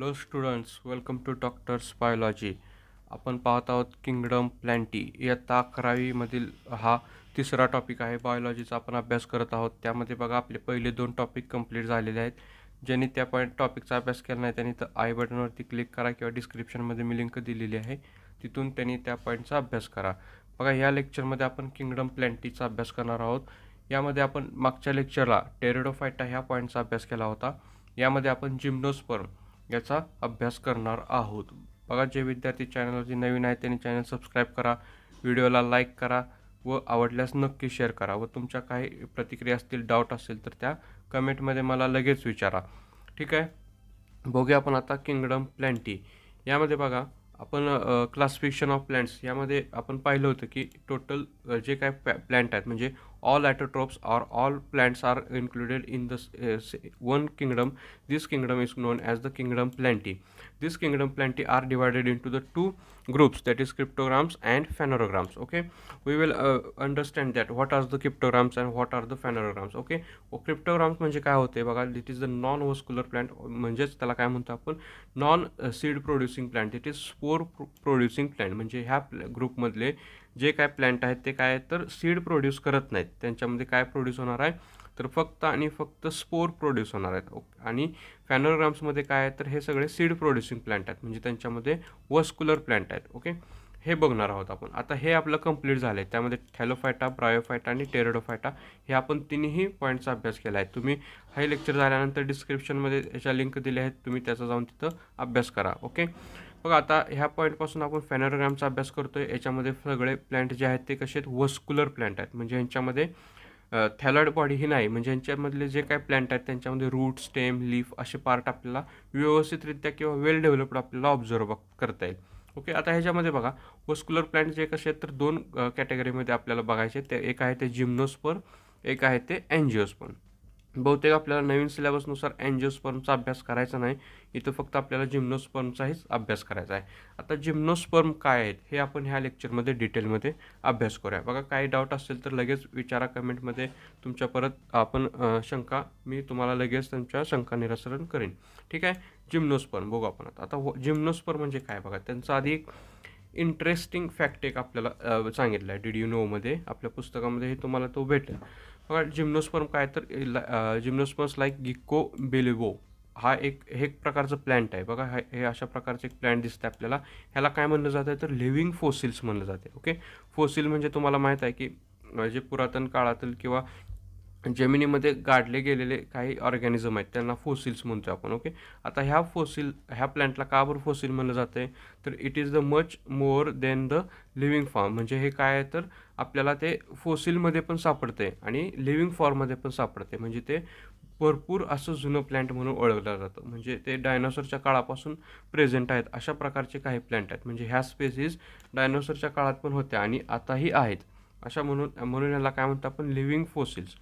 hello students welcome to doctors biology आपण पाहत आहोत किंगडम प्लॅन्टी इयत्ता अकरावीमधील हा तिसरा टॉपिक आहे बायोलॉजीचा आपण अभ्यास करत आहोत त्यामध्ये बघा आपले पहिले दोन टॉपिक कंप्लीट झालेले आहेत ज्यांनी त्या पॉईंट टॉपिकचा अभ्यास केला नाही त्यांनी तर आय बटनवरती क्लिक करा किंवा डिस्क्रिप्शनमध्ये मी लिंक दिलेली आहे तिथून त्यांनी त्या पॉईंटचा अभ्यास करा बघा ह्या लेक्चरमध्ये आपण किंगडम प्लॅन्टीचा अभ्यास करणार आहोत यामध्ये आपण मागच्या लेक्चरला टेरेडोफायटा ह्या पॉईंटचा अभ्यास केला होता यामध्ये आपण जिम्नोस्पर्म याचा अभ्यास करणार आहोत बघा जे विद्यार्थी चॅनलवरती नवीन आहेत त्यांनी चॅनल सबस्क्राईब करा व्हिडिओला लाईक करा व आवडल्यास नक्की शेअर करा व तुमच्या काही प्रतिक्रिया असतील डाऊट असेल तर त्या कमेंटमध्ये मला लगेच विचारा ठीक आहे बघूया आपण आता किंगडम प्लॅन्टी यामध्ये बघा आपण क्लासिफिकेशन ऑफ प्लॅन्ट्स यामध्ये आपण पाहिलं होतं की टोटल जे काय प्लॅन्ट आहेत म्हणजे all autotrophs or all plants are included in the uh, one kingdom this kingdom is known as the kingdom plantae this kingdom plantae are divided into the two groups that is cryptograms and phanerograms okay we will uh, understand that what are the cryptograms and what are the phanerograms okay cryptograms म्हणजे काय होते बघा it is the non-vascular plant म्हणजेच त्याला काय म्हणतो आपण seed producing plant it is spore producing plant plant म्हणजे ह्या ग्रुपमधले जे काय प्लॅन्ट आहेत ते काय तर सीड प्रोड्यूस करत नाहीत त्यांच्यामध्ये काय प्रोड्यूस होणार आहे तर फक्त आणि फक्त स्पोर प्रोड्यूस होणार आहेत ओके आणि फॅनोग्राम्समध्ये काय आहे तर हे सगळे सीड प्रोड्युसिंग प्लॅन्ट आहेत म्हणजे त्यांच्यामध्ये वस्कुलर प्लॅन्ट आहेत ओके हे बघणार आहोत आपण आता हे आपलं कंप्लीट झालं आहे त्यामध्ये थॅलोफायटा ब्रायोफायटा आणि टेरोडोफायटा हे आपण तिन्ही पॉईंटचा अभ्यास केला आहे तुम्ही हे लेक्चर झाल्यानंतर डिस्क्रिप्शनमध्ये याच्या लिंक दिल्या आहेत तुम्ही त्याचा जाऊन तिथं अभ्यास करा ओके बघा आता ह्या पॉईंटपासून आपण फॅनोग्रामचा अभ्यास करतो आहे याच्यामध्ये सगळे प्लॅन्ट जे आहेत ते कसे आहेत वस्कुलर प्लॅन्ट आहेत म्हणजे यांच्यामध्ये थॅलॉइड बॉडी ही नाही म्हणजे यांच्यामधले जे काही प्लॅन्ट आहेत त्यांच्यामध्ये रूट स्टेम लीफ असे पार्ट आपल्याला व्यवस्थितरित्या किंवा वेल डेव्हलप्ड आपल्याला ऑब्झर्व करता येईल ओके आता ह्याच्यामध्ये बघा वस्कुलर प्लॅन्ट जे कसे आहेत तर दोन कॅटेगरीमध्ये आपल्याला बघायचे ते एक आहे ते जिम्नोस्पर एक आहे ते अँजिओस्पर्म बहुतेक आपल्याला नवीन सिलेबसनुसार अँजिओस्पर्मचा अभ्यास करायचा नाही इथं फक्त आपल्याला जिम्नोस्पर्मचाहीच अभ्यास करायचा आहे आता जिम्नोस्पर्म काय आहेत हे आपण ह्या लेक्चरमध्ये डिटेलमध्ये अभ्यास करूया बघा काही डाऊट असेल तर लगेच विचारा कमेंटमध्ये तुमच्या परत आपण शंका मी तुम्हाला लगेच तुमच्या शंका निरसरण करेन ठीक आहे जिम्नोस्पर्म बघू आपण आता आता जिम्नोस्पर्म हो, म्हणजे काय बघा त्यांचा आधी एक इंटरेस्टिंग फॅक्ट एक आपल्याला सांगितलं आहे डी डी नोमध्ये आपल्या पुस्तकामध्ये हे तुम्हाला तो भेटेल बघा जिम्नोस्पर्म काय तर जिम्नोस्पर्म्स लाईक गिक्को बेलिवो हा एक हे एक प्रकारचं प्लॅन्ट आहे बघा हे अशा प्रकारचं एक प्लॅन्ट दिसतं आपल्याला ह्याला काय म्हणलं जातं तर लिव्हिंग फोसिल्स म्हणलं जाते ओके फोसिल म्हणजे तुम्हाला माहीत आहे की जे पुरातन काळातील किंवा जमिनीमध्ये गाडले गेलेले काही ऑर्गॅनिझम आहेत त्यांना फोसिल्स म्हणतो आपण ओके आता ह्या फोसिल ह्या प्लॅन्टला का बरं फोसिल म्हणलं आहे तर it is the much more than the living form म्हणजे हे काय आहे तर आपल्याला ते फोसिलमध्ये पण सापडते आणि लिव्हिंग फॉर्ममध्ये पण सापडते म्हणजे ते भरपूर असं जुनं प्लँट म्हणून ओळखलं जातं म्हणजे ते डायनॉसरच्या काळापासून प्रेझेंट आहेत अशा प्रकारचे काही प्लँट आहेत म्हणजे ह्या स्पेसीज डायनॉसरच्या काळात पण होत्या आणि आताही आहेत अशा म्हणून म्हणून याला काय म्हणतो आपण लिव्हिंग फोसिल्स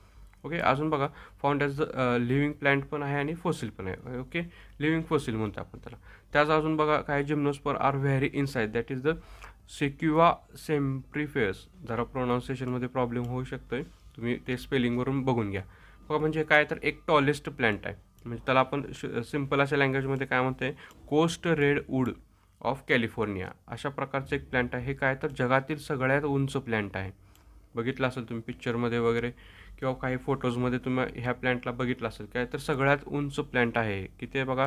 ओके अजून बघा found as the living plant पण आहे आणि फोसिल पण आहे ओके लिव्हिंग फोसिल म्हणतो आपण त्याला त्याच अजून बघा काही gymnosperm are very inside that is the sequoia sempervirens जरा प्रोनाऊन्सिएशनमध्ये प्रॉब्लेम होऊ शकतो आहे तुम्ही ते स्पेलिंगवरून बघून घ्या म्हणजे काय तर एक टॉलेस्ट प्लॅन्ट आहे म्हणजे त्याला आपण सिंपल अशा लँग्वेजमध्ये काय म्हणतो आहे coast redwood of California अशा प्रकारचं एक प्लॅन्ट आहे हे काय तर जगातील सगळ्यात उंच प्लॅन्ट आहे बघितलं असेल तुम्ही पिक्चरमध्ये वगैरे किंवा काही फोटोजमध्ये तुम्ही ह्या प्लॅन्टला बघितलं असेल काय तर सगळ्यात उंच प्लॅन्ट आहे किती आहे बघा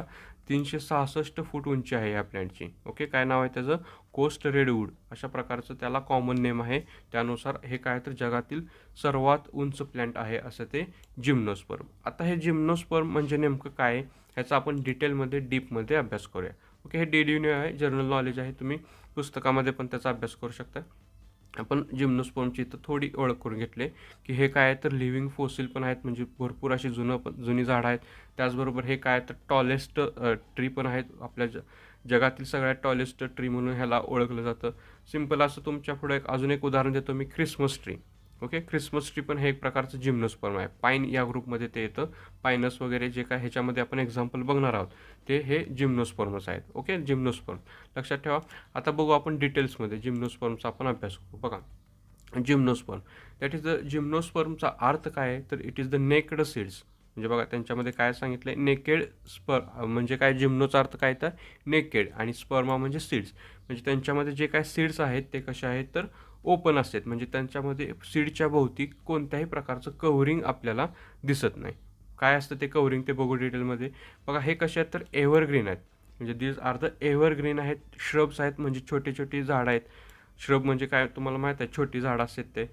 तीनशे सहासष्ट फूट उंची आहे ह्या प्लॅन्टची ओके काय नाव आहे त्याचं कोस्ट रेडवूड अशा प्रकारचं त्याला कॉमन नेम आहे त्यानुसार हे काय तर जगातील सर्वात उंच प्लॅन्ट आहे असं ते जिम्नोस्पर्म आता हे जिम्नोस्पर्म म्हणजे नेमकं काय आहे ह्याचा आपण डिटेलमध्ये डीपमध्ये अभ्यास करूया ओके हे डी आहे जनरल नॉलेज आहे तुम्ही पुस्तकामध्ये पण त्याचा अभ्यास करू शकता आपण जिम्नोस्पोमची इथं थोडी ओळख करून घेतले की हे काय आहे तर लिव्हिंग फोसिल पण आहेत म्हणजे भरपूर अशी जुनं पण जुनी झाडं आहेत त्याचबरोबर हे काय तर टॉलेस्ट ट्री पण आहेत आपल्या ज जगातील सगळ्यात टॉलेस्ट ट्री म्हणून ह्याला ओळखलं जातं सिम्पल असं तुमच्या पुढे एक अजून एक उदाहरण देतो मी Christmas tree okay Christmas tree पण हे एक प्रकारचं जिम्नोस्पर्म आहे पाईन या ग्रुपमध्ये ते येतं पायनस वगैरे जे काय ह्याच्यामध्ये आपण एक्झाम्पल बघणार आहोत ते हे जिम्नोस्पर्म्स आहेत ओके जिम्नोस्पर्म लक्षात ठेवा आता बघू आपण डिटेल्समध्ये जिम्नोस्पर्म्स आपण अभ्यास करू बघा जिम्नोस्पर्म दॅट इज द जिम्नोस्पर्मचा अर्थ काय आहे तर it is the naked seeds म्हणजे बघा त्यांच्यामध्ये काय सांगितलं आहे नेकेड स्पर म्हणजे काय जिम्नोचा अर्थ काय तर नेकेड आणि स्पर्मा म्हणजे सीड्स म्हणजे त्यांच्यामध्ये जे काय सीड्स आहेत ते कसे आहेत तर ओपन असतात म्हणजे त्यांच्यामध्ये सीडच्या भोवती कोणत्याही प्रकारचं कवरिंग आपल्याला दिसत नाही काय असतं ते कवरिंग ते बघू डिटेलमध्ये बघा हे कसे आहेत तर एव्हरग्रीन आहेत म्हणजे दीज आर द एव्हरग्रीन आहेत श्रब्स आहेत म्हणजे छोटे छोटी झाडं आहेत श्रब म्हणजे काय तुम्हाला माहीत आहे छोटी झाडं असतात ते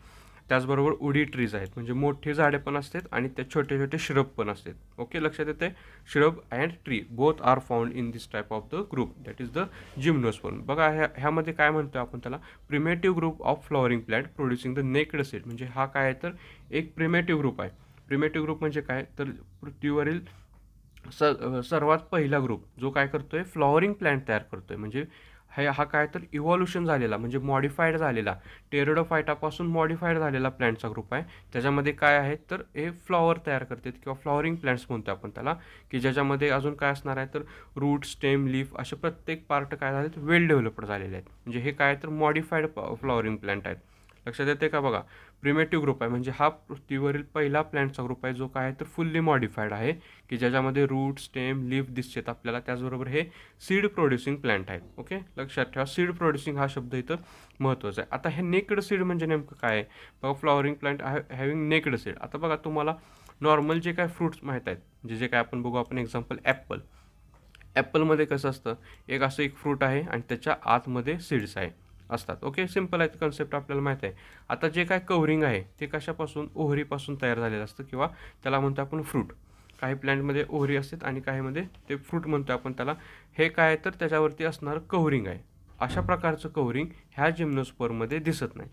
त्याचबरोबर उडी ट्रीज आहेत म्हणजे मोठी झाडे पण असतात आणि ते छोटे छोटे श्रब पण असतात ओके लक्षात येते shrub and tree both are found in this type of the group that is the gymnosperm बघा ह्या ह्यामध्ये काय म्हणतो आपण त्याला primitive group of flowering plant producing the naked seed म्हणजे हा काय आहे तर एक प्रिमेटिव्ह ग्रुप आहे प्रिमेटिव्ह ग्रुप म्हणजे काय तर पृथ्वीवरील स सर्वात पहिला ग्रुप जो काय करतो आहे फ्लॉवरिंग प्लॅन्ट तयार करतो आहे म्हणजे हे हा काय तर इव्हॉल्युशन झालेला म्हणजे मॉडिफाईड झालेला टेरोडोफायटापासून मॉडिफाईड झालेला प्लॅन्टचा ग्रुप आहे त्याच्यामध्ये काय आहे तर हे फ्लॉवर तयार करतात किंवा फ्लॉवरिंग प्लॅन्ट्स म्हणतो आपण त्याला की ज्याच्यामध्ये अजून काय असणार आहे तर रूट स्टेम लीफ असे प्रत्येक पार्ट काय झालेत वेल डेव्हलपड झालेले आहेत म्हणजे हे काय तर मॉडिफाईड फ्लॉवरिंग प्लॅन्ट आहेत लक्षात येते का बघा प्रिमेटिव्ह ग्रुप आहे म्हणजे हा पृथ्वीवरील पहिला प्लॅन्टचा ग्रुप आहे जो काय आहे तर फुल्ली मॉडिफाईड आहे की ज्याच्यामध्ये रूट स्टेम लिफ दिसतात आपल्याला त्याचबरोबर हे सीड प्रोड्युसिंग प्लॅन्ट आहेत ओके लक्षात ठेवा सीड प्रोड्युसिंग हा शब्द इथं महत्त्वाचा आहे आता हे नेकड सीड म्हणजे नेमकं काय आहे बघा flowering plant having having naked seed आता बघा तुम्हाला नॉर्मल जे काय फ्रूट्स माहीत आहेत म्हणजे जे काय आपण बघू आपण एक्झाम्पल ॲपल ॲपलमध्ये कसं असतं एक असं एक फ्रूट आहे आणि त्याच्या आतमध्ये सीड्स आहे असतात ओके सिम्पल आहे कन्सेप्ट आपल्याला माहीत आहे आता जे काय कवरिंग आहे ते कशापासून ओहरीपासून तयार झालेलं असतं किंवा त्याला म्हणतो आपण फ्रूट काही प्लॅन्टमध्ये ओहरी असतात आणि काहीमध्ये ते फ्रूट म्हणतो आपण त्याला हे काय तर त्याच्यावरती असणारं कवरिंग आहे अशा प्रकारचं कवरिंग ह्या जिम्नोस्पोरमध्ये दिसत नाही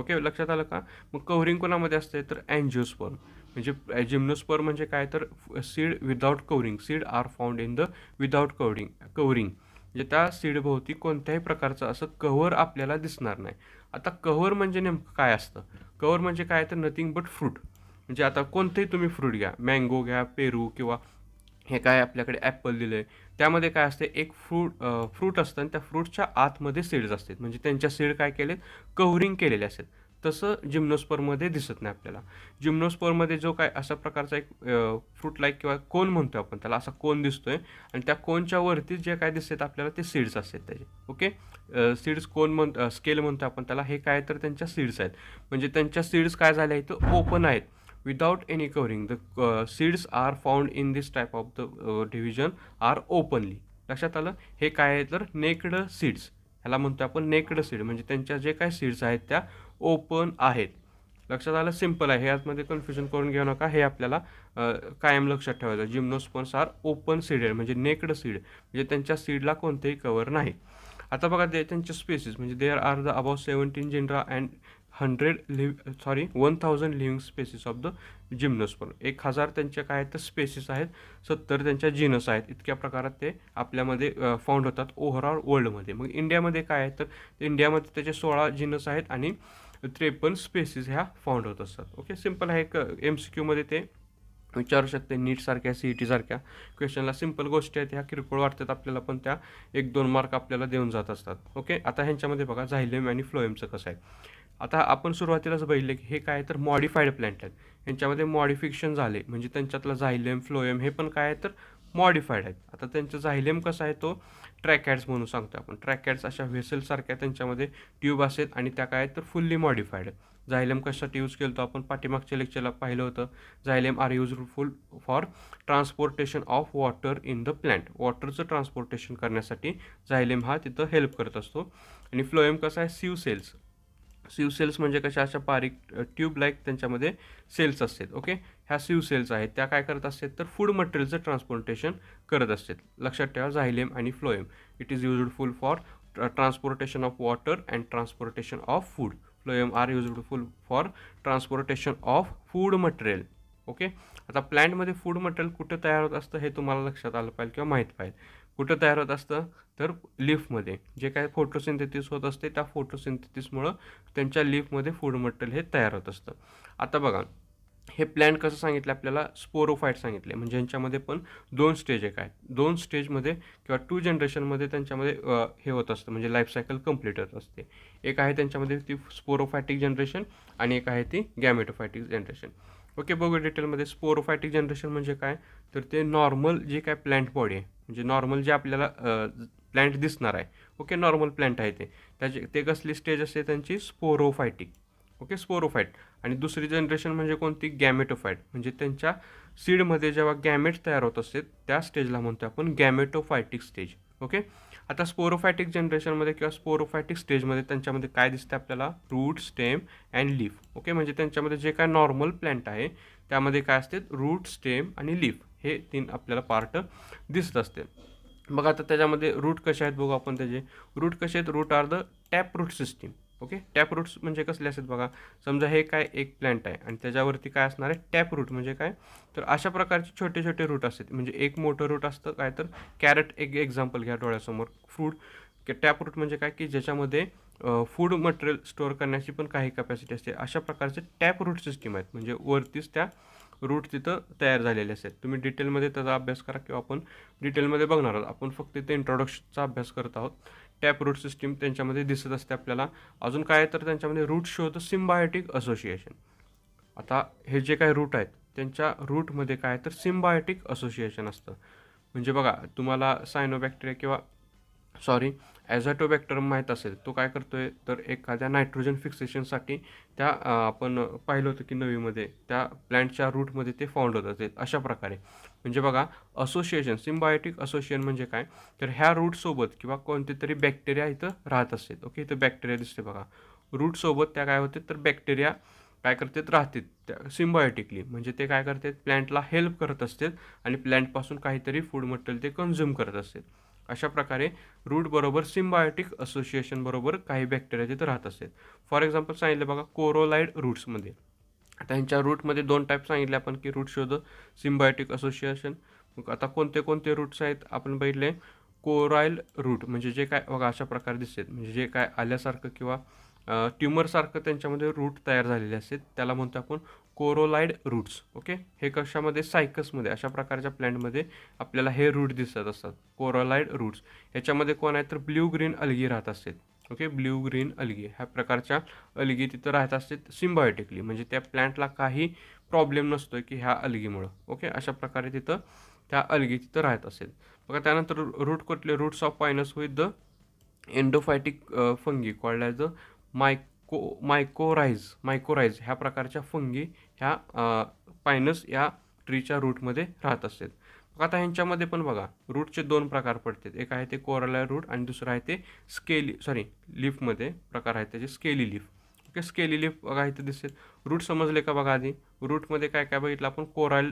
ओके लक्षात आलं का मग कवरिंग कोणामध्ये असते तर अँजिओस्पर्म म्हणजे जिम्नोस्पर म्हणजे काय तर seed without covering seed are found in the without covering covering म्हणजे त्या सीडभोवती कोणत्याही प्रकारचं असं कव्हर आपल्याला दिसणार नाही आता कव्हर म्हणजे नेमकं काय असतं कव्हर म्हणजे काय तर नथिंग बट फ्रूट म्हणजे आता कोणतंही तुम्ही फ्रूट घ्या मँगो घ्या पेरू किंवा हे काय आपल्याकडे ॲपल दिलं आहे त्यामध्ये काय असते एक फ्रूट फ्रूट असतं आणि त्या फ्रूटच्या आतमध्ये सीड्स असतात म्हणजे त्यांच्या सीड काय केलेत कव्हरिंग केलेले असतात तसं जिम्नोस्परमध्ये दिसत नाही आपल्याला जिम्नोस्पोरमध्ये जो काय अशा प्रकारचा एक फ्रूट लाईक किंवा कोन म्हणतो आपण त्याला असा कोन दिसतोय आणि त्या कोनच्या वरती जे काय दिसत आपल्याला ते सीड्स असतात त्याचे ओके सीड्स कोन म्हण स्केल म्हणतो आपण त्याला हे काय तर त्यांच्या सीड्स आहेत म्हणजे त्यांच्या सीड्स काय झाल्या आहेत ओपन आहेत without any covering the seeds are found in this type of the division are openly लक्षात आलं हे काय आहे तर नेकड सीड्स ह्याला म्हणतो आपण नेकड सीड म्हणजे त्यांच्या जे काय सीड्स आहेत त्या ओपन आहेत लक्षात आलं सिम्पल आहे यातमध्ये कन्फ्युजन करून घेऊ नका हे आपल्याला कायम लक्षात ठेवायचं जिम्नोस्पॉन्स आर ओपन सीडेड म्हणजे नेकड सीड म्हणजे त्यांच्या सीडला कोणतेही कवर नाही आता बघा ते त्यांच्या स्पेसिस म्हणजे there are the about seventeen genera and hundred live sorry one thousand living species of the gymnosperm एक हजार त्यांच्या काय आहेत तर स्पेसिस आहेत सत्तर त्यांच्या जिनस आहेत इतक्या प्रकारात ते आपल्यामध्ये फाउंड होतात ओव्हरऑल वर्ल्डमध्ये मग इंडियामध्ये काय आहे तर इंडियामध्ये त्याचे सोळा जिनस आहेत आणि त्रेपन्न स्पेसिस ह्या फाउंड होत असतात ओके सिम्पल आहे एक एम सी क्यूमध्ये ते विचारू शकते नीटसारख्या सी ई e टीसारख्या क्वेश्चनला सिम्पल गोष्टी आहेत ह्या किरकोळ वाटतात आपल्याला पण त्या एक दोन मार्क आपल्याला देऊन जात असतात ओके आता ह्यांच्यामध्ये बघा झायलेम आणि फ्लोएमचं कसं आहे आता आपण सुरुवातीलाच बघितले की हे काय तर मॉडिफाईड प्लॅन्ट आहेत यांच्यामध्ये मॉडिफिकेशन झाले म्हणजे त्यांच्यातलं झायलेम फ्लोएम हे पण काय आहे तर मॉडिफाईड आहेत आता त्यांचं झायलेम कसं आहे तो ट्रॅक हॅड्स म्हणून सांगतो आपण ट्रॅक हॅड्स अशा व्हेसलसारख्या त्यांच्यामध्ये ट्यूब असेल आणि त्या काय तर फुल्ली मॉडिफाईड झायलेम कशासाठी यूज केलं होतं आपण पाठीमागच्या लेक्चरला पाहिलं होतं xylem are useful for transportation of water in the plant वॉटरचं ट्रान्सपोर्टेशन करण्यासाठी झायलेम हा तिथं हेल्प करत असतो आणि फ्लोएम कसं आहे सीव सेल्स सीव सेल्स म्हणजे कशा अशा बारीक ट्यूब लाईक त्यांच्यामध्ये सेल्स असतील ओके ह्या सेल्स आहेत त्या काय करत असतात तर फूड मटेरियलचं ट्रान्सपोर्टेशन करत असतात लक्षात ठेवा झायलेम आणि phloem it is useful for transportation of water and transportation of food phloem are useful for transportation of food material okay आता प्लॅन्टमध्ये फूड मटेरियल कुठं तयार होत असतं हे तुम्हाला लक्षात आलं पाहिजे किंवा माहीत पाहिजे कुठं तयार होत असतं तर लिफ्टमध्ये जे काय फोटोसिंथेसिस होत असते त्या फोटोसिंथेसिसमुळं त्यांच्या लिफमध्ये फूड मटेरियल हे तयार होत असतं आता बघा हे प्लॅन कसं सांगितलं आपल्याला स्पोरोफाईट सांगितले म्हणजे यांच्यामध्ये पण दोन स्टेज एक आहेत दोन स्टेजमध्ये किंवा टू जनरेशनमध्ये त्यांच्यामध्ये हे होत असतं म्हणजे लाईफसायकल कम्प्लीट होत असते एक आहे त्यांच्यामध्ये ती स्पोरोफायटिक जनरेशन आणि एक आहे ती गॅमेटोफायटिक जनरेशन ओके बघू डिटेलमध्ये स्पोरोफायटिक जनरेशन म्हणजे काय तर ते नॉर्मल जे काय प्लॅन्ट बॉडी आहे म्हणजे नॉर्मल जे आपल्याला प्लॅन्ट दिसणार आहे ओके नॉर्मल प्लॅन्ट आहे ते त्याचे ते कसली स्टेज असते त्यांची स्पोरोफायटिक ओके स्पोरोफाईट आणि दुसरी जनरेशन म्हणजे कोणती गॅमेटोफाईट म्हणजे त्यांच्या सीडमध्ये जेव्हा गॅमेट तयार होत असते त्या स्टेजला म्हणतो आपण गॅमेटोफायटिक स्टेज ओके आता स्पोरोफायटिक जनरेशनमध्ये किंवा स्पोरोफायटिक स्टेजमध्ये त्यांच्यामध्ये काय दिसतं आपल्याला root stem and leaf okay म्हणजे त्यांच्यामध्ये जे काय नॉर्मल प्लॅन्ट आहे त्यामध्ये काय असते रूट स्टेम आणि लीफ हे तीन आपल्याला पार्ट दिसत असते बघा आता त्याच्यामध्ये रूट कसे आहेत बघू आपण त्याचे रूट कसे आहेत root are the tap root system okay tap roots म्हणजे कसले असतात बघा समजा हे काय एक प्लॅन्ट आहे आणि त्याच्यावरती काय असणार आहे टॅप रूट म्हणजे काय तर अशा प्रकारचे छोटे छोटे रूट असतात म्हणजे एक मोठं रूट असतं काय तर कॅरेट एक एक्झाम्पल घ्या डोळ्यासमोर फ्रूट टॅप रूट म्हणजे काय की ज्याच्यामध्ये फूड मटेरियल स्टोअर करण्याची पण काही कॅपॅसिटी असते अशा प्रकारचे टॅप रूट सिस्टीम आहेत म्हणजे वरतीच त्या रूट तिथं तयार झालेले असेल तुम्ही डिटेलमध्ये त्याचा अभ्यास करा किंवा आपण डिटेलमध्ये बघणार आहोत आपण फक्त इथे इंट्रोडक्शनचा अभ्यास करत आहोत टॅप रूट सिस्टीम त्यांच्यामध्ये दिसत असते आपल्याला अजून काय तर त्यांच्यामध्ये रूट शो होतं सिम्बायोटिक असोसिएशन आता हे जे काय रूट आहेत त्यांच्या रूटमध्ये काय तर सिम्बायोटिक असोसिएशन असतं म्हणजे बघा तुम्हाला सायनोबॅक्टेरिया किंवा सॉरी ॲझॅटोबॅक्टर माहीत असेल तो काय करतो आहे तर एखाद्या नायट्रोजन फिक्सेशनसाठी त्या आपण पाहिलं होतं की नवीमध्ये त्या प्लॅन्टच्या रूटमध्ये ते फाउंड होत असेल अशा प्रकारे म्हणजे बघा असोसिएशन सिम्बायोटिक असोसिएशन म्हणजे काय तर ह्या रूटसोबत किंवा कोणते तरी बॅक्टेरिया इथं राहत असेल ओके इथं बॅक्टेरिया दिसते बघा रूटसोबत त्या काय होते तर बॅक्टेरिया काय करतात राहतात त्या सिम्बायोटिकली म्हणजे ते काय करतात प्लॅन्टला हेल्प करत असतात आणि प्लॅन्टपासून काहीतरी फूड मटेरियल ते कन्झ्युम करत असतात अशा प्रकारे रूटबरोबर सिम्बायोटिक बरोबर काही बॅक्टेरिया तिथं राहत असतात फॉर एक्झाम्पल सांगितलं बघा कोरोलाइड रूट्समध्ये आता रूटमध्ये दोन टाईप सांगितले आपण की रूट शोध सिम्बायोटिक असोसिएशन मग आता कोणते कोणते रूट्स आहेत आपण बघितले कोरायल रूट म्हणजे जे काय बघा अशा प्रकारे दिसतात म्हणजे जे काय आल्यासारखं किंवा ट्युमरसारखं त्यांच्यामध्ये रूट तयार झालेले असतात त्याला म्हणतो आपण कोरोलाइड रूट्स ओके हे कशामध्ये सायकसमध्ये अशा प्रकारच्या प्लॅन्टमध्ये आपल्याला हे रूट दिसत असतात कोरोलाइड रूट्स ह्याच्यामध्ये कोण आहेत तर ब्ल्यू ग्रीन अलगी राहत असतात ओके ब्ल्यू ग्रीन अलगी ह्या प्रकारच्या अलगी तिथं राहत असतात सिम्बायोटिकली म्हणजे त्या प्लॅन्टला काही प्रॉब्लेम नसतो की ह्या अलगीमुळं ओके अशा प्रकारे तिथं त्या अलगी तिथं राहत असेल बघा त्यानंतर रूट कुठले roots of Pinus with the endophytic fungi called as the myc myco मायकोराईज मायकोराईज ह्या प्रकारच्या फंगी ह्या पायनस या ट्रीच्या रूटमध्ये राहत असतात आता ह्यांच्यामध्ये पण बघा रूटचे दोन प्रकार पडतात एक आहे ते कोरालायड रूट आणि दुसरं आहे ते स्केली सॉरी लिफमध्ये प्रकार आहेत त्याचे scaly leaf okay scaly leaf बघा इथे दिसते रूट समजले का बघा आधी रूटमध्ये काय काय बघितलं आपण coral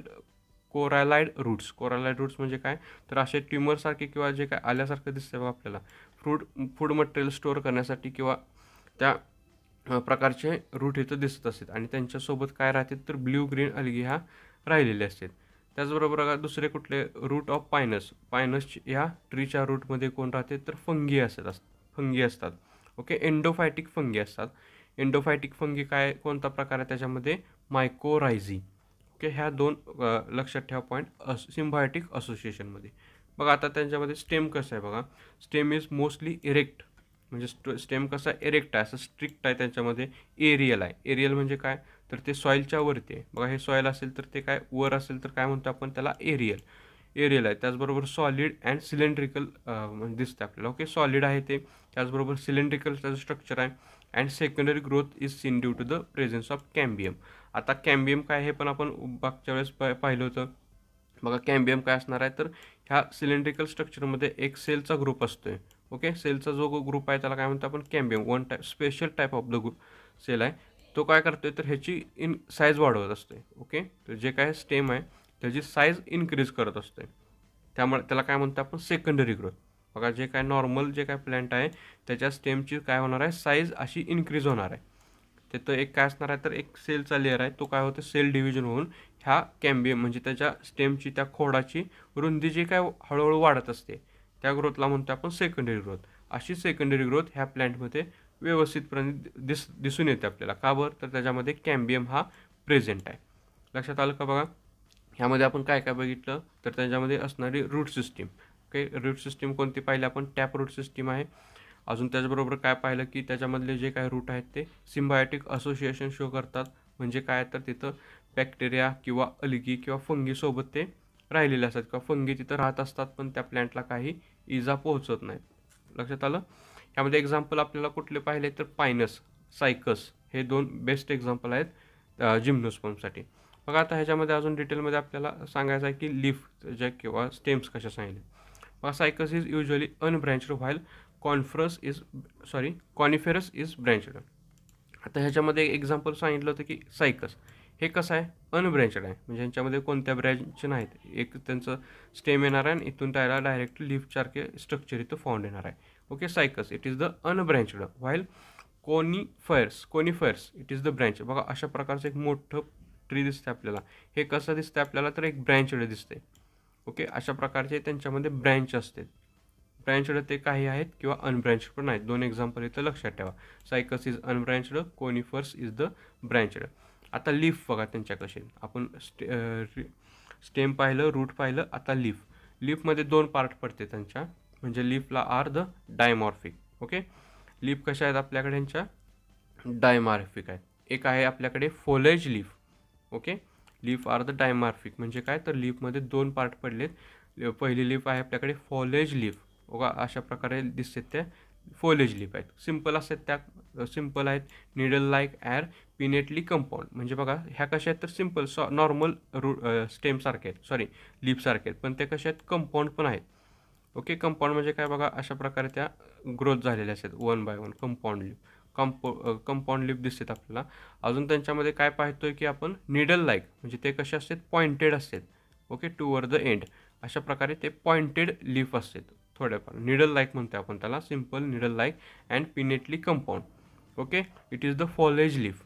coralloid roots coralloid roots म्हणजे काय तर असे ट्युमरसारखे किंवा जे काय आल्यासारखं दिसते बघा आपल्याला फ्रूट फूड मटेरियल स्टोअर करण्यासाठी किंवा त्या प्रकारचे रूट इथं दिसत असतात आणि त्यांच्यासोबत काय राहते तर ब्ल्यू ग्रीन अलगी ह्या राहिलेल्या असतात त्याचबरोबर दुसरे कुठले रूट ऑफ पायनस पायनस या ट्रीच्या रूटमध्ये कोण राहते तर फंगी असत अस फंगी असतात ओके एंडोफायटिक फंगी असतात एंडोफायटिक फंगी काय कोणता प्रकार आहे त्याच्यामध्ये मायकोरायझी ओके ह्या दोन लक्षात ठेवा पॉईंट अस सिम्बायोटिक असोसिएशनमध्ये बघा आता त्यांच्यामध्ये स्टेम कसं आहे बघा स्टेम इज मोस्टली इरेक्ट म्हणजे स्ट स्टेम कसा एरेक्ट आहे असं स्ट्रिक्ट आहे त्यांच्यामध्ये एरियल आहे एरियल म्हणजे काय तर ते सॉईलच्या वरती आहे बघा हे सॉईल असेल तर ते काय वर असेल तर काय म्हणतो आपण त्याला एरियल एरियल आहे त्याचबरोबर सॉलिड अँड सिलेंड्रिकल म्हणजे दिसतं आपल्याला ओके सॉलिड आहे ते त्याचबरोबर सिलेंड्रिकल त्याचं स्ट्रक्चर आहे and secondary growth is seen due to the presence of cambium आता कॅम्बियम काय हे पण आपण मागच्या वेळेस पाहिलं होतं बघा कॅम्बियम काय असणार आहे तर ह्या सिलेंड्रिकल स्ट्रक्चरमध्ये एक सेलचा ग्रुप असतो आहे ओके सेलचा जो ग्रुप आहे त्याला काय म्हणतो आपण cambium one type special type of the group cell आहे तो काय करतोय तर ह्याची इन साईज वाढवत असते ओके तर जे काय स्टेम आहे त्याची साईज इन्क्रीज करत असते त्यामुळे त्याला काय म्हणतो आपण सेकंडरी ग्रोथ बघा जे काय नॉर्मल जे काय प्लॅन्ट आहे त्याच्या स्टेमची काय होणार आहे साईज अशी इनक्रीज होणार आहे तिथं एक काय असणार आहे तर एक सेलचा लेअर आहे तो काय होतो सेल डिव्हिजन होऊन ह्या कॅम्बियम म्हणजे त्याच्या स्टेमची त्या खोडाची रुंदी जी काय हळूहळू वाढत असते त्या ग्रोथला म्हणतो आपण सेकंडरी ग्रोथ अशी सेकंडरी ग्रोथ ह्या प्लॅन्टमध्ये व्यवस्थितपणे दिस दिसून येते आपल्याला का बरं तर त्याच्यामध्ये कॅम्बियम हा प्रेझेंट आहे लक्षात आलं का बघा ह्यामध्ये आपण काय काय बघितलं तर त्याच्यामध्ये असणारी रूट सिस्टीम काही रूट सिस्टीम कोणती पाहिली आपण टॅप रूट सिस्टीम आहे अजून त्याचबरोबर काय पाहिलं की त्याच्यामधले जे काय रूट आहेत ते सिम्बायोटिक असोसिएशन शो करतात म्हणजे काय तर तिथं बॅक्टेरिया किंवा अलगी किंवा फंगीसोबत ते राहिलेले असतात किंवा फंगी तिथं राहत असतात पण त्या प्लॅन्टला काही इजा पोहोचत नाही लक्षात आलं यामध्ये एक्झाम्पल आपल्याला कुठले पाहिले तर पायनस सायकस हे दोन बेस्ट एक्झाम्पल आहेत जिम्नोस्पमसाठी बघा आता ह्याच्यामध्ये अजून डिटेलमध्ये आपल्याला सांगायचं आहे की लिफ ज्या किंवा स्टेम्स कशा सांगितले मग Cycas is usually unbranched while coniferous is sorry coniferous is branched आता ह्याच्यामध्ये एक्झाम्पल सांगितलं होतं की सायकस हे कसं आहे अनब्रँचड आहे म्हणजे यांच्यामध्ये कोणत्या ब्रँच नाहीत एक त्यांचं स्टेम येणार आहे आणि इथून त्याला डायरेक्ट लिफ्टसारखे स्ट्रक्चर इथं फाउंड येणार आहे okay Cycas it is the unbranched while conifers conifers it is the branch बघा अशा प्रकारचं एक मोठं ट्री दिसते आपल्याला हे कसं दिसतं आपल्याला तर एक ब्रँचड दिसते ओके अशा प्रकारचे त्यांच्यामध्ये ब्रँच असते ब्रँचड ते काही आहेत किंवा अनब्रँच पण आहेत दोन एक्झाम्पल इथं लक्षात ठेवा Cycas is unbranched conifers is the branched आता लीफ बघा त्यांच्या कसे आपण स्टे स्टेम पाहिलं रूट पाहिलं आता लीफ लिफमध्ये दोन पार्ट पडते त्यांच्या म्हणजे लीफला are the dimorphic okay leaf कशा आहेत आपल्याकडे यांच्या डायमॉर्फिक आहेत एक आहे आपल्याकडे foliage leaf okay leaf are the dimorphic म्हणजे काय तर लीफमध्ये दोन पार्ट पडलेत पहिली लीफ आहे आपल्याकडे फॉलेज लीफ बघा अशा प्रकारे दिसतात त्या फोलेज लीफ आहेत सिम्पल असतात त्या सिम्पल आहेत needle like or pinnately compound म्हणजे बघा ह्या कशा आहेत तर सिम्पल सॉ नॉर्मल रू स्टेमसारखे आहेत सॉरी लिपसारखे आहेत पण त्या कशा आहेत कंपाऊंड पण आहेत ओके कंपाऊंड म्हणजे काय बघा अशा प्रकारे त्या ग्रोथ झालेल्या असतात one by one compound leaf compo compound leaf दिसतात आपल्याला अजून त्यांच्यामध्ये काय पाहतोय की आपण निडल लाईक म्हणजे ते कसे असतात पॉइंटेड असतात ओके टूवर द एंड अशा प्रकारे ते पॉइंटेड लिप असतात थोड्याफार निडल लाईक म्हणतो आपण त्याला simple needle like and pinnately compound okay it is the foliage leaf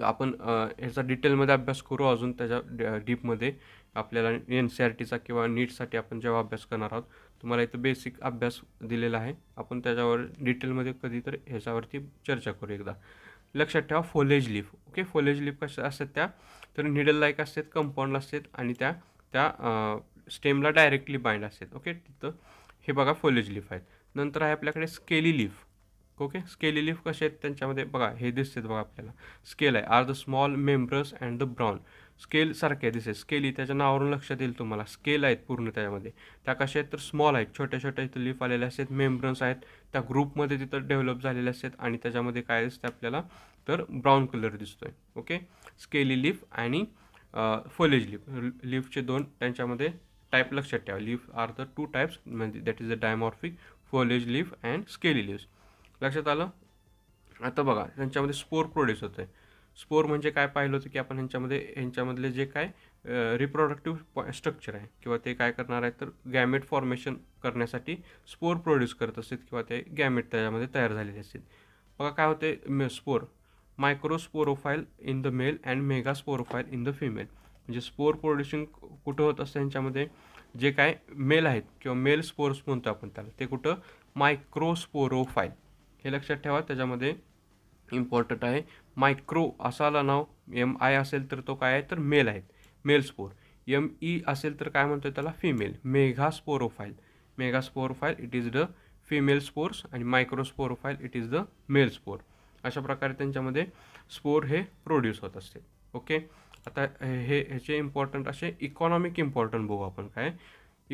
आपण ह्याचा डिटेलमध्ये अभ्यास करू अजून त्याच्या डीपमध्ये आपल्याला एन सी आर टीचा किंवा नीटसाठी आपण जेव्हा अभ्यास करणार आहोत तुम्हाला इथं बेसिक अभ्यास दिलेला आहे आपण त्याच्यावर डिटेलमध्ये कधीतरी ह्याच्यावरती चर्चा करू एकदा लक्षात ठेवा foliage leaf okay foliage leaf कशा असतात त्या तर निडल लाईक असतात कंपाऊंड असतात आणि त्या त्या स्टेमला डायरेक्टली बाइंड असतात ओके तिथं हे बघा फोलेज लीफ आहेत नंतर आहे आपल्याकडे scaly leaf okay scaly leaf कसे आहेत त्यांच्यामध्ये बघा हे दिसतात बघा आपल्याला स्केल आहे are the small membranes and the brown scale सारखे दिसेल स्केली त्याच्या नावावरून लक्षात येईल तुम्हाला स्केल आहेत पूर्ण त्याच्यामध्ये त्या कशा आहेत तर स्मॉल आहेत छोट्या छोट्या इथं लिफ आलेल्या असतात मेम्ब्रन्स आहेत त्या ग्रुपमध्ये तिथं डेव्हलप झालेले असतात आणि त्याच्यामध्ये काय दिसतं आपल्याला तर ब्राऊन कलर दिसतोय ओके स्केली लिफ आणि फोलेज लिफ लिफचे दोन त्यांच्यामध्ये टाईप लक्षात ठेवा leaf are the two types म्हणजे that is the dimorphic foliage leaf and scaly leaves लक्षात आलं आता बघा यांच्यामध्ये स्पोर प्रोड्यूस होतं आहे स्पोर म्हणजे काय पाहिलं होतं की आपण ह्यांच्यामध्ये ह्यांच्यामधले जे काय रिप्रोडक्टिव्ह स्ट्रक्चर आहे किंवा ते काय करणार आहे तर गॅमेट फॉर्मेशन करण्यासाठी स्पोर प्रोड्यूस करत असतात किंवा ते गॅमेट त्याच्यामध्ये तयार झालेले असतील बघा काय होते मे spore microsporophyll in the male and mega sporophyll in the female म्हणजे स्पोर प्रोड्युसिंग कुठं होत असतं ह्यांच्यामध्ये जे काय मेल आहेत किंवा मेल स्पोर्स म्हणतो आपण त्याला ते कुठं मायक्रोस्पोरोफाईल हे लक्षात ठेवा त्याच्यामध्ये इम्पॉर्टंट आहे मायक्रो असाला नाव एम आय असेल तर तो काय आहे तर मेल आहे मेल स्पोर एम ई असेल तर काय म्हणतोय त्याला female mega sporophyll mega sporophyll it is the female spores आणि micro sporophyll it is the male spore अशा प्रकारे त्यांच्यामध्ये स्पोर हे प्रोड्यूस होत असते ओके आता हे ह्याचे इम्पॉर्टंट असे इकॉनॉमिक इम्पॉर्टंट बघू आपण काय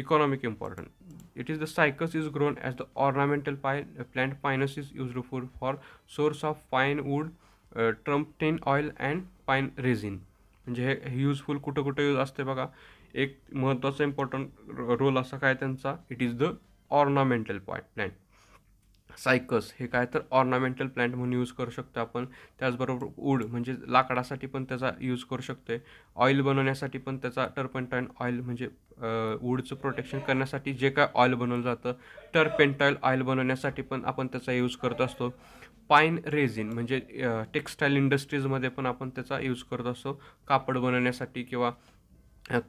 Economic important It is the cycas is grown as the ornamental pine, uh, plant pinus is used for for source of pine wood, uh, trump tin oil and pine resin म्हणजे हे useful कुठं कुठं use असते बघा एक महत्त्वाचा important role असा काय त्यांचा it is the ornamental point plant cycas हे काय तर ऑर्नामेंटल प्लांट म्हणून यूज करू शकतो आपण त्याचबरोबर वूड म्हणजे लाकडासाठी पण त्याचा यूज करू शकतो आहे ऑइल बनवण्यासाठी पण त्याचा टर्पेंटाईन ऑइल म्हणजे वूडचं प्रोटेक्शन करण्यासाठी जे काय ऑइल बनवलं जातं टर्पेंटाईल ऑइल बनवण्यासाठी पण आपण त्याचा यूज करत असतो पाईन रेझिन म्हणजे टेक्स्टाईल इंडस्ट्रीजमध्ये पण आपण त्याचा यूज करत असतो कापड बनवण्यासाठी किंवा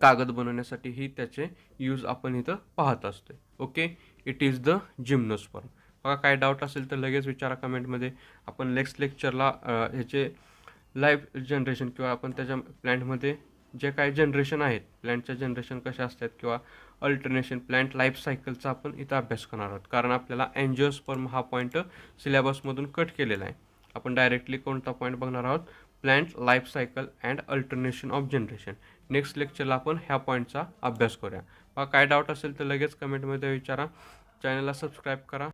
कागद बनवण्यासाठीही त्याचे यूज आपण इथं पाहत असतो okay it is the gymnosperm बघा काय डाऊट असेल तर लगेच विचारा कमेंटमध्ये आपण नेक्स्ट लेक्चरला ह्याचे लाईफ जनरेशन किंवा आपण त्याच्या प्लॅन्टमध्ये जे काय जनरेशन आहेत प्लॅन्टच्या जनरेशन कशा असतात किंवा अल्टरनेशन प्लॅन्ट लाईफ सायकलचा आपण इथं अभ्यास करणार आहोत कारण आपल्याला एनजिओस्पर्म हा पॉईंट सिलेबसमधून कट केलेला आहे आपण डायरेक्टली कोणता पॉईंट बघणार आहोत plant life cycle and alternation of generation next लेक्चरला आपण ह्या पॉईंटचा अभ्यास करूया बघा काय डाऊट असेल तर लगेच कमेंटमध्ये विचारा चॅनलला सबस्क्राईब करा